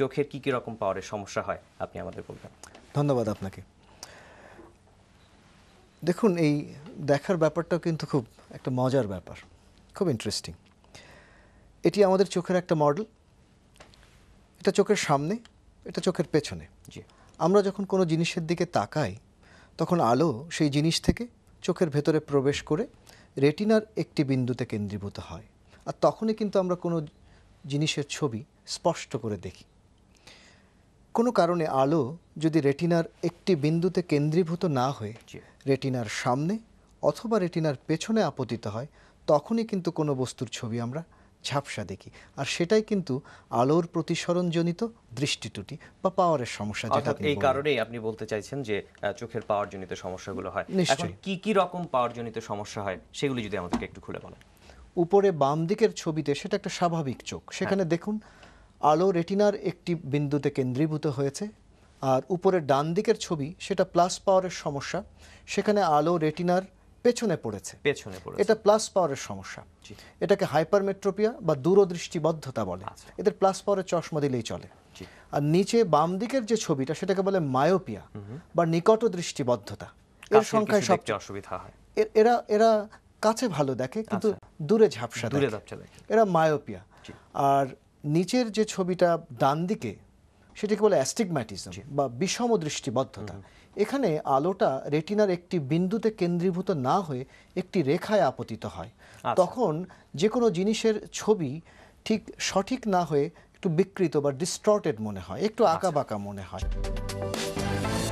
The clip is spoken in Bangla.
চোখের কী কী রকম পাওয়ারের সমস্যা হয় আপনি আমাদের বলবেন ধন্যবাদ আপনাকে দেখুন এই দেখার ব্যাপারটাও কিন্তু খুব একটা মজার ব্যাপার খুব ইন্টারেস্টিং এটি আমাদের চোখের একটা মডেল এটা চোখের সামনে এটা চোখের পেছনে জি আমরা যখন কোনো জিনিসের দিকে তাকাই তখন আলো সেই জিনিস থেকে চোখের ভেতরে প্রবেশ করে রেটিনার একটি বিন্দুতে কেন্দ্রীভূত হয় আর তখনই কিন্তু আমরা কোনো জিনিসের ছবি স্পষ্ট করে দেখি কোনো কারণে আলো যদি রেটিনার একটি বিন্দুতে কেন্দ্রীভূত না হয়ে রেটিনার সামনে অথবা রেটিনার পেছনে আপতিত হয় তখনই কিন্তু কোনো বস্তুর ছবি আমরা ঝাপসা দেখি আর সেটাই কিন্তু আলোর প্রতিসরণজনিত দৃষ্টি বা পাওয়ারের সমস্যা যেটা এই কারণেই আপনি বলতে চাইছেন যে চোখের পাওয়ার জনিত সমস্যাগুলো হয় নিশ্চয়ই কি কি রকম পাওয়ার জনিত সমস্যা হয় সেগুলি যদি আমাদেরকে একটু খুলে বলেন উপরে বাম দিকের ছবিতে সেটা একটা স্বাভাবিক চোখ সেখানে হ্যাঁ। দেখুন আলো রেটিনার একটি বিন্দুতে কেন্দ্রীভূত হয়েছে আর উপরের ডান দিকের ছবি সেটা প্লাস পাওয়ারের সমস্যা সেখানে আলো রেটিনার পেছনে পড়েছে পেছনে পড়ে এটা প্লাস পাওয়ারের সমস্যা এটাকে হাইপারমেট্রোপিয়া বা দূরদৃষ্টিবদ্ধতা বলে আচ্ছা। এদের প্লাস পাওয়ারের চশমা দিলেই চলে আর নিচে বাম দিকের যে ছবিটা সেটাকে বলে মায়োপিয়া বা নিকট দৃষ্টিবদ্ধতা এর সংখ্যায় সবচেয়ে অসুবিধা হয় এরা এরা কাছে ভালো দেখে কিন্তু আচ্ছা। দূরে ঝাপসা দূরে ঝাপসা দেখে এরা মায়োপিয়া আর নিচের যে ছবিটা ডান দিকে সেটাকে বলে অ্যাস্টিগম্যাটিজম বা বিষম দৃষ্টিবদ্ধতা এখানে আলোটা রেটিনার একটি বিন্দুতে কেন্দ্রীভূত না হয়ে একটি রেখায় আপতিত হয় আচ্ছা। তখন যে কোনো জিনিসের ছবি ঠিক সঠিক না হয়ে একটু বিকৃত বা ডিস্টর্টেড মনে হয় একটু আচ্ছা। আঁকা বাঁকা মনে হয়